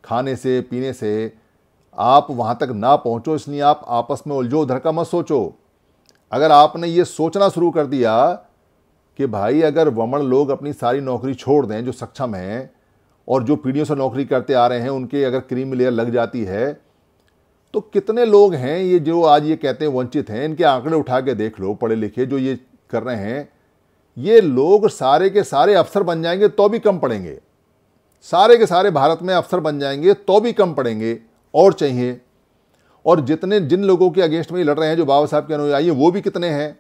खाने से पीने से आप वहाँ तक ना पहुँचो इसलिए आप आपस में उलझो उधर का मत सोचो अगर आपने ये सोचना शुरू कर दिया कि भाई अगर वमण लोग अपनी सारी नौकरी छोड़ दें जो सक्षम हैं और जो पीढ़ियों से नौकरी करते आ रहे हैं उनके अगर क्रीम लेयर लग जाती है तो कितने लोग हैं ये जो आज ये कहते हैं वंचित हैं इनके आंकड़े उठा के देख लो पढ़े लिखे जो ये कर रहे हैं ये लोग सारे के सारे अफसर बन जाएंगे तो भी कम पड़ेंगे सारे के सारे भारत में अफसर बन जाएंगे तो भी कम पड़ेंगे और चाहिए और जितने जिन लोगों के अगेंस्ट में लड़ रहे हैं जो बाबा साहब के अनुयायी वो भी कितने हैं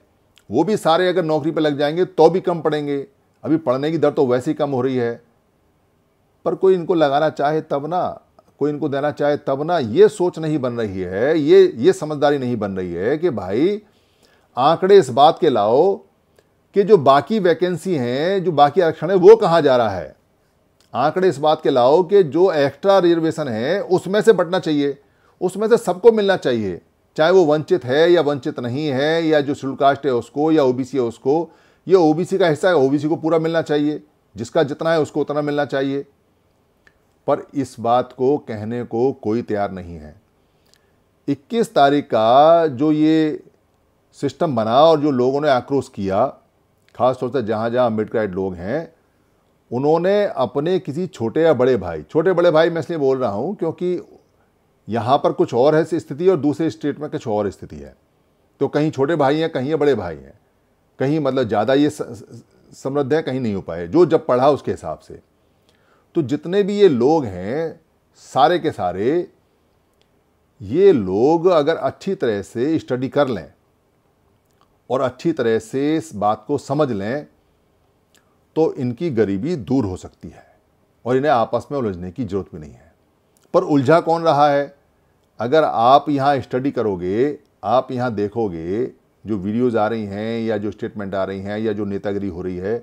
वो भी सारे अगर नौकरी पर लग जाएंगे तो भी कम पड़ेंगे अभी पढ़ने की दर तो वैसे ही कम हो रही है पर कोई इनको लगाना चाहे तब ना कोई इनको देना चाहे तब ना ये सोच नहीं बन रही है ये ये समझदारी नहीं बन रही है कि भाई आंकड़े इस बात के लाओ कि जो बाकी वैकेंसी हैं जो बाकी आरक्षण है वो कहाँ जा रहा है आंकड़े इस बात के लाओ कि जो एक्स्ट्रा रिजर्वेशन है उसमें से बटना चाहिए उसमें से सबको मिलना चाहिए चाहे वो वंचित है या वंचित नहीं है या जो शेड्यूल कास्ट है उसको या ओ है उसको ये ओबीसी का हिस्सा है ओ को पूरा मिलना चाहिए जिसका जितना है उसको उतना मिलना चाहिए पर इस बात को कहने को कोई तैयार नहीं है 21 तारीख का जो ये सिस्टम बना और जो लोगों ने आक्रोश किया खासतौर से जहाँ जहाँ मिड लोग हैं उन्होंने अपने किसी छोटे या बड़े भाई छोटे बड़े भाई मैं इसलिए बोल रहा हूँ क्योंकि यहाँ पर कुछ और है स्थिति और दूसरे स्टेट में कुछ और स्थिति है तो कहीं छोटे भाई हैं कहीं बड़े भाई हैं कहीं मतलब ज़्यादा ये समृद्ध है कहीं नहीं हो पाए जो जब पढ़ा उसके हिसाब से तो जितने भी ये लोग हैं सारे के सारे ये लोग अगर अच्छी तरह से स्टडी कर लें और अच्छी तरह से इस बात को समझ लें तो इनकी गरीबी दूर हो सकती है और इन्हें आपस में उलझने की ज़रूरत भी नहीं है पर उलझा कौन रहा है अगर आप यहाँ स्टडी करोगे आप यहाँ देखोगे जो वीडियोज़ आ रही हैं या जो स्टेटमेंट आ रही हैं या जो नेतागिरी हो रही है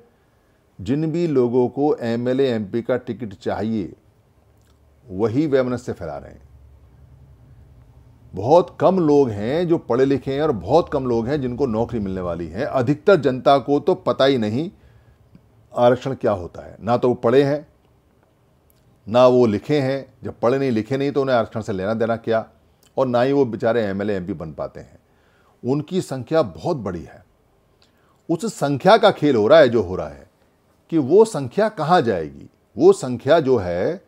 जिन भी लोगों को एम एल एम पी का टिकट चाहिए वही वेमनस से फैला रहे हैं बहुत कम लोग हैं जो पढ़े लिखे हैं और बहुत कम लोग हैं जिनको नौकरी मिलने वाली है अधिकतर जनता को तो पता ही नहीं आरक्षण क्या होता है ना तो वो पढ़े हैं ना वो लिखे हैं जब पढ़े नहीं लिखे नहीं तो उन्हें आरक्षण से लेना देना क्या और ना ही वो बेचारे एम एल बन पाते हैं उनकी संख्या बहुत बड़ी है उस संख्या का खेल हो रहा है जो हो रहा है कि वो संख्या कहाँ जाएगी वो संख्या जो है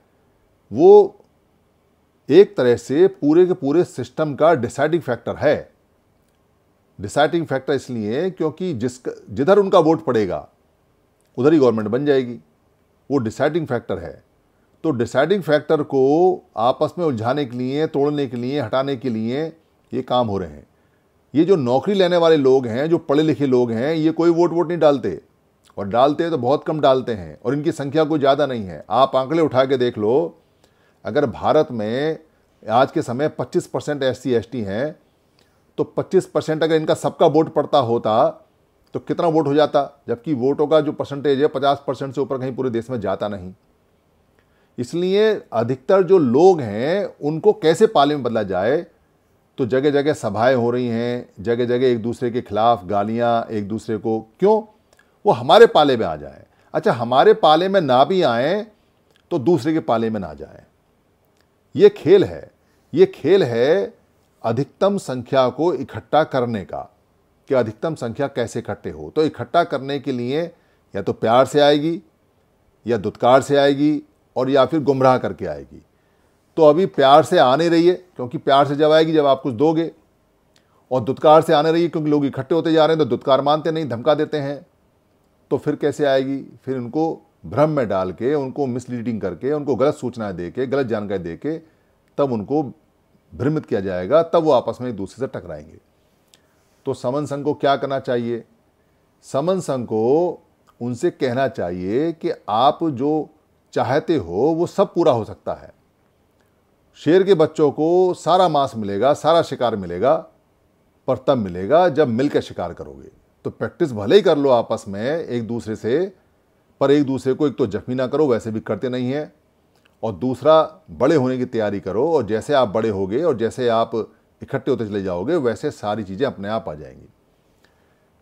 वो एक तरह से पूरे के पूरे सिस्टम का डिसाइडिंग फैक्टर है डिसाइडिंग फैक्टर इसलिए क्योंकि जिस जिधर उनका वोट पड़ेगा उधर ही गवर्नमेंट बन जाएगी वो डिसाइडिंग फैक्टर है तो डिसाइडिंग फैक्टर को आपस में उलझाने के लिए तोड़ने के लिए हटाने के लिए ये काम हो रहे हैं ये जो नौकरी लेने वाले लोग हैं जो पढ़े लिखे लोग हैं ये कोई वोट वोट नहीं डालते और डालते हैं तो बहुत कम डालते हैं और इनकी संख्या कोई ज़्यादा नहीं है आप आंकड़े उठा के देख लो अगर भारत में आज के समय 25 परसेंट एस सी हैं तो 25 परसेंट अगर इनका सबका वोट पड़ता होता तो कितना वोट हो जाता जबकि वोटों का जो परसेंटेज है 50 परसेंट से ऊपर कहीं पूरे देश में जाता नहीं इसलिए अधिकतर जो लोग हैं उनको कैसे पाले में बदला जाए तो जगह जगह सभाएं हो रही हैं जगह जगह एक दूसरे के खिलाफ गालियाँ एक दूसरे को क्यों वो हमारे पाले में आ जाए अच्छा हमारे पाले में ना भी आएँ तो दूसरे के पाले में ना जाएं ये खेल है ये खेल है अधिकतम संख्या को इकट्ठा करने का कि अधिकतम संख्या कैसे इकट्ठे हो तो इकट्ठा करने के लिए या तो प्यार से आएगी या दुत्कार से आएगी और या फिर गुमराह करके आएगी तो अभी प्यार से आने रही है क्योंकि प्यार से जब आएगी जब आप कुछ दोगे और दुत्कार से आने रही है क्योंकि लोग इकट्ठे होते जा रहे हैं तो दुत्कार मानते नहीं धमका देते हैं तो फिर कैसे आएगी फिर उनको भ्रम में डाल के उनको मिसलीडिंग करके उनको गलत सूचनाएं दे के गलत जानकारी दे के तब उनको भ्रमित किया जाएगा तब वो आपस में एक दूसरे से टकराएंगे तो समन संघ को क्या करना चाहिए समन संघ को उनसे कहना चाहिए कि आप जो चाहते हो वो सब पूरा हो सकता है शेर के बच्चों को सारा मांस मिलेगा सारा शिकार मिलेगा पर तब मिलेगा जब मिलकर शिकार करोगे तो प्रैक्टिस भले ही कर लो आपस में एक दूसरे से पर एक दूसरे को एक तो जख्मी ना करो वैसे भी करते नहीं हैं और दूसरा बड़े होने की तैयारी करो और जैसे आप बड़े होगे और जैसे आप इकट्ठे होते चले जाओगे वैसे सारी चीज़ें अपने आप आ जाएंगी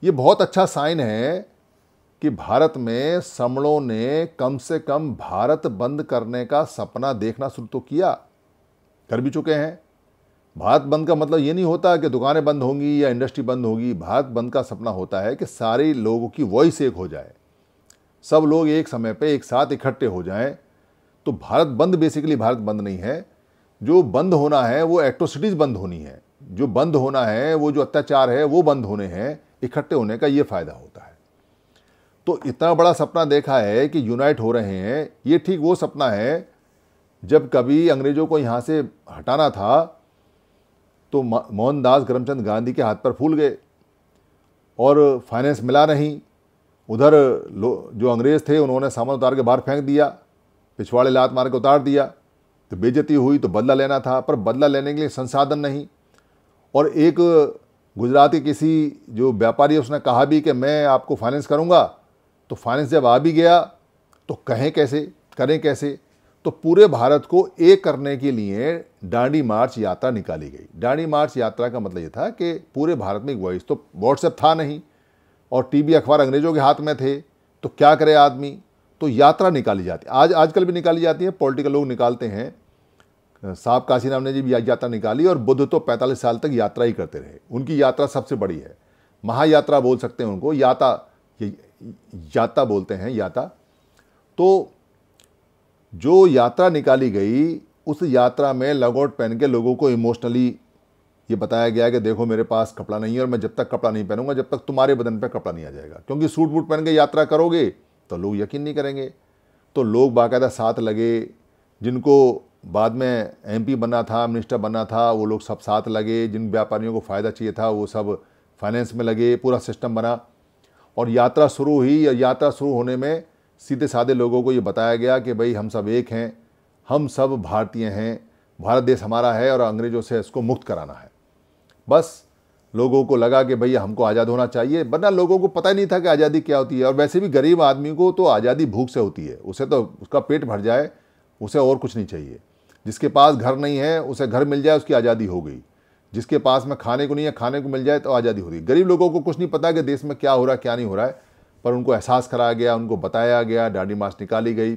ये बहुत अच्छा साइन है कि भारत में समणों ने कम से कम भारत बंद करने का सपना देखना शुरू तो किया कर भी चुके हैं भारत बंद का मतलब ये नहीं होता कि दुकानें बंद होंगी या इंडस्ट्री बंद होगी भारत बंद का सपना होता है कि सारे लोगों की वॉइस एक हो जाए सब लोग एक समय पे एक साथ इकट्ठे हो जाएं तो भारत बंद बेसिकली भारत बंद नहीं है जो बंद होना है वो एक्ट्रोसिटीज़ बंद होनी है जो बंद होना है वो जो अत्याचार है वो बंद होने हैं इकट्ठे होने का ये फ़ायदा होता है तो इतना बड़ा सपना देखा है कि यूनाइट हो रहे हैं ये ठीक वो सपना है जब कभी अंग्रेज़ों को यहाँ से हटाना था तो मोहनदास करमचंद गांधी के हाथ पर फूल गए और फाइनेंस मिला नहीं उधर जो अंग्रेज़ थे उन्होंने सामान उतार के बाहर फेंक दिया पिछवाड़े लात मार के उतार दिया तो बेजती हुई तो बदला लेना था पर बदला लेने के लिए संसाधन नहीं और एक गुजरात के किसी जो व्यापारी उसने कहा भी कि मैं आपको फाइनेंस करूँगा तो फाइनेंस जब आ भी गया तो कहें कैसे करें कैसे तो पूरे भारत को एक करने के लिए डांडी मार्च यात्रा निकाली गई डांडी मार्च यात्रा का मतलब ये था कि पूरे भारत में एक वॉइस तो व्हाट्सएप था नहीं और टीवी अखबार अंग्रेज़ों के हाथ में थे तो क्या करे आदमी तो यात्रा निकाली जाती है आज आजकल भी निकाली जाती है पॉलिटिकल लोग निकालते हैं साहब काशीराम ने जी भी यात्रा निकाली और बुद्ध तो 45 साल तक यात्रा ही करते रहे उनकी यात्रा सबसे बड़ी है महायात्रा बोल सकते हैं उनको याता याता बोलते हैं याता तो जो यात्रा निकाली गई उस यात्रा में लगौट पहन के लोगों को इमोशनली ये बताया गया कि देखो मेरे पास कपड़ा नहीं है और मैं जब तक कपड़ा नहीं पहनूंगा जब तक तुम्हारे बदन पर कपड़ा नहीं आ जाएगा क्योंकि सूट वूट पहन के यात्रा करोगे तो लोग यकीन नहीं करेंगे तो लोग बाकायदा साथ लगे जिनको बाद में पी बनना था मिनिस्टर बनना था वो लोग सब साथ लगे जिन व्यापारियों को फ़ायदा चाहिए था वो सब फाइनेंस में लगे पूरा सिस्टम बना और यात्रा शुरू हुई और यात्रा शुरू होने में सीधे साधे लोगों को ये बताया गया कि भाई हम सब एक हैं हम सब भारतीय हैं भारत देश हमारा है और अंग्रेज़ों से इसको मुक्त कराना है बस लोगों को लगा कि भैया हमको आज़ाद होना चाहिए वरना लोगों को पता ही नहीं था कि आज़ादी क्या होती है और वैसे भी गरीब आदमी को तो आज़ादी भूख से होती है उसे तो उसका पेट भर जाए उसे और कुछ नहीं चाहिए जिसके पास घर नहीं है उसे घर मिल जाए उसकी आज़ादी हो गई जिसके पास में खाने को नहीं है खाने को मिल जाए तो आज़ादी हो गई गरीब लोगों को कुछ नहीं पता कि देश में क्या हो रहा है क्या नहीं हो रहा है पर उनको एहसास कराया गया उनको बताया गया डांडी मार्च निकाली गई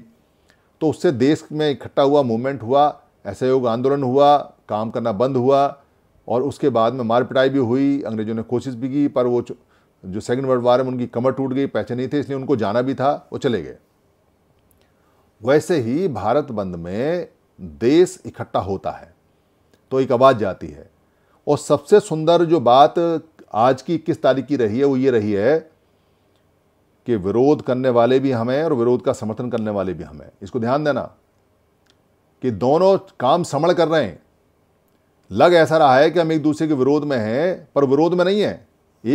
तो उससे देश में इकट्ठा हुआ मूवमेंट हुआ असहयोग आंदोलन हुआ काम करना बंद हुआ और उसके बाद में मार पिटाई भी हुई अंग्रेज़ों ने कोशिश भी की पर वो जो सेकेंड वर्ल्ड वार में उनकी कमर टूट गई पैसे नहीं थे इसलिए उनको जाना भी था वो चले गए वैसे ही भारत बंद में देश इकट्ठा होता है तो एक आवाज़ जाती है और सबसे सुंदर जो बात आज की इक्कीस तारीख की रही है वो ये रही है कि विरोध करने वाले भी हमें और विरोध का समर्थन करने वाले भी हमें इसको ध्यान देना कि दोनों काम समण कर रहे हैं लग ऐसा रहा है कि हम एक दूसरे के विरोध में हैं पर विरोध में नहीं है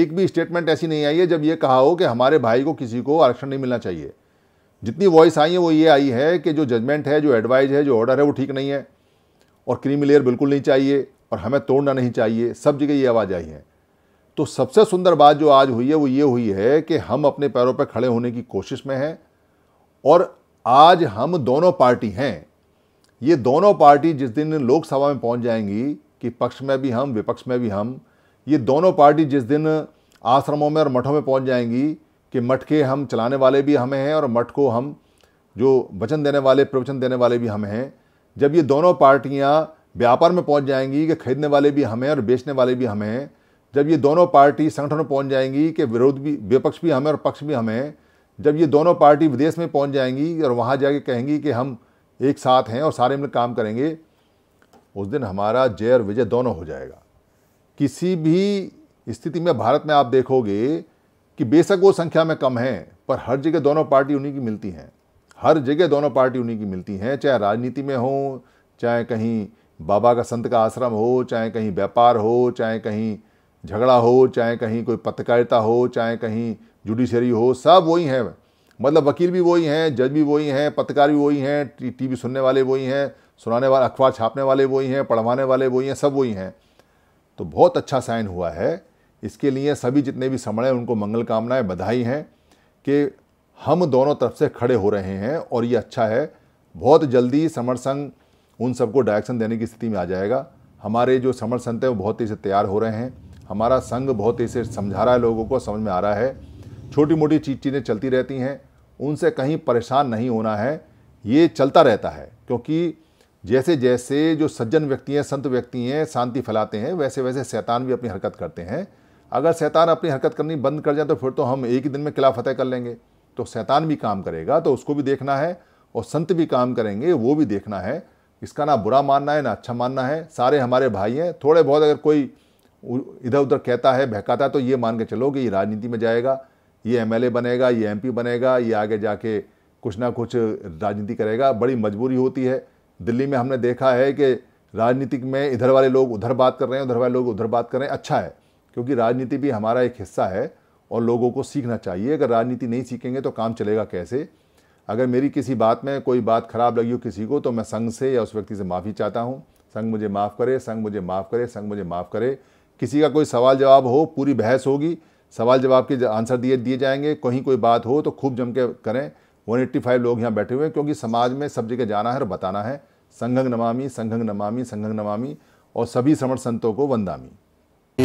एक भी स्टेटमेंट ऐसी नहीं आई है जब ये कहा हो कि हमारे भाई को किसी को आरक्षण नहीं मिलना चाहिए जितनी वॉइस आई है वो ये आई है कि जो जजमेंट है जो एडवाइज है जो ऑर्डर है वो ठीक नहीं है और क्रीमी लेयर बिल्कुल नहीं चाहिए और हमें तोड़ना नहीं चाहिए सब जगह ये आवाज़ आई है तो सबसे सुंदर बात जो आज हुई है वो ये हुई है कि हम अपने पैरों पर खड़े होने की कोशिश में हैं और आज हम दोनों पार्टी हैं ये दोनों पार्टी जिस दिन लोकसभा में पहुंच जाएंगी कि पक्ष में भी हम विपक्ष में भी हम ये दोनों पार्टी जिस दिन आश्रमों में और मठों में पहुंच जाएंगी कि मठ के हम चलाने वाले भी हमें हैं और मठ को हम जो वचन देने वाले प्रवचन देने वाले भी हमें हैं जब ये दोनों पार्टियाँ व्यापार में पहुंच जाएंगी कि खरीदने वाले भी हमें और बेचने वाले भी हमें हैं जब ये दोनों पार्टी संगठन में पहुंच जाएंगी कि विरोध भी विपक्ष भी हमें और पक्ष भी हमें जब ये दोनों पार्टी विदेश में पहुंच जाएंगी और वहाँ जाके कहेंगी कि हम एक साथ हैं और सारे मिलकर काम करेंगे उस दिन हमारा जय और विजय दोनों हो जाएगा किसी भी स्थिति में भारत में आप देखोगे कि बेशक वो संख्या में कम है पर हर जगह दोनों पार्टी उन्हीं की मिलती हैं हर जगह दोनों पार्टी उन्हीं की मिलती हैं चाहे राजनीति में हो चाहे कहीं बाबा का संत का आश्रम हो चाहे कहीं व्यापार हो चाहे कहीं झगड़ा हो चाहे कहीं कोई पत्रकारिता हो चाहे कहीं जुडिशरी हो सब वही हैं मतलब वकील भी वही हैं जज भी वही हैं पत्रकार भी वही हैं टीवी सुनने वाले वही हैं सुनाने वाले अखबार छापने वाले वही हैं पढ़वाने वाले वही हैं सब वही हैं तो बहुत अच्छा साइन हुआ है इसके लिए सभी जितने भी समण हैं उनको मंगल कामनाएं बधाई हैं कि हम दोनों तरफ से खड़े हो रहे हैं और ये अच्छा है बहुत जल्दी समर संघ उन सबको डायरेक्शन देने की स्थिति में आ जाएगा हमारे जो समर संत हैं वो बहुत तेज़ी से तैयार हो रहे हैं हमारा संघ बहुत तेज़ी से समझा रहा है लोगों को समझ में आ रहा है छोटी मोटी चीज चीज़ें चलती रहती हैं उनसे कहीं परेशान नहीं होना है ये चलता रहता है क्योंकि जैसे जैसे जो सज्जन व्यक्ति हैं संत व्यक्ति हैं शांति फैलाते हैं वैसे वैसे शैतान भी अपनी हरकत करते हैं अगर शैतान अपनी हरकत करनी बंद कर जाए तो फिर तो हम एक ही दिन में ख़िलाफ़ फतेह कर लेंगे तो शैतान भी काम करेगा तो उसको भी देखना है और संत भी काम करेंगे वो भी देखना है इसका ना बुरा मानना है ना अच्छा मानना है सारे हमारे भाई हैं थोड़े बहुत अगर कोई इधर उधर कहता है बहकाता है तो ये मान के चलो कि ये राजनीति में जाएगा ये ए बनेगा ये पी बनेगा ये आगे जाके कुछ ना कुछ राजनीति करेगा बड़ी मजबूरी होती है दिल्ली में हमने देखा है कि राजनीतिक में इधर वाले लोग उधर बात कर रहे हैं उधर वाले लोग उधर बात कर रहे हैं अच्छा है क्योंकि राजनीति भी हमारा एक हिस्सा है और लोगों को सीखना चाहिए अगर राजनीति नहीं सीखेंगे तो काम चलेगा कैसे अगर मेरी किसी बात में कोई बात खराब लगी हो किसी को तो मैं संघ से या उस व्यक्ति से माफ़ी चाहता हूँ संघ मुझे माफ़ करे संघ मुझे माफ़ करे संघ मुझे माफ़ करे किसी का कोई सवाल जवाब हो पूरी बहस होगी सवाल जवाब के आंसर दिए दिए जाएंगे कहीं कोई बात हो तो खूब जम के करें 185 लोग यहाँ बैठे हुए हैं क्योंकि समाज में सब जगह जाना है और बताना है संघंग नमामी संघंग नमामी संघंग नमामी और सभी समर संतों को वंदामी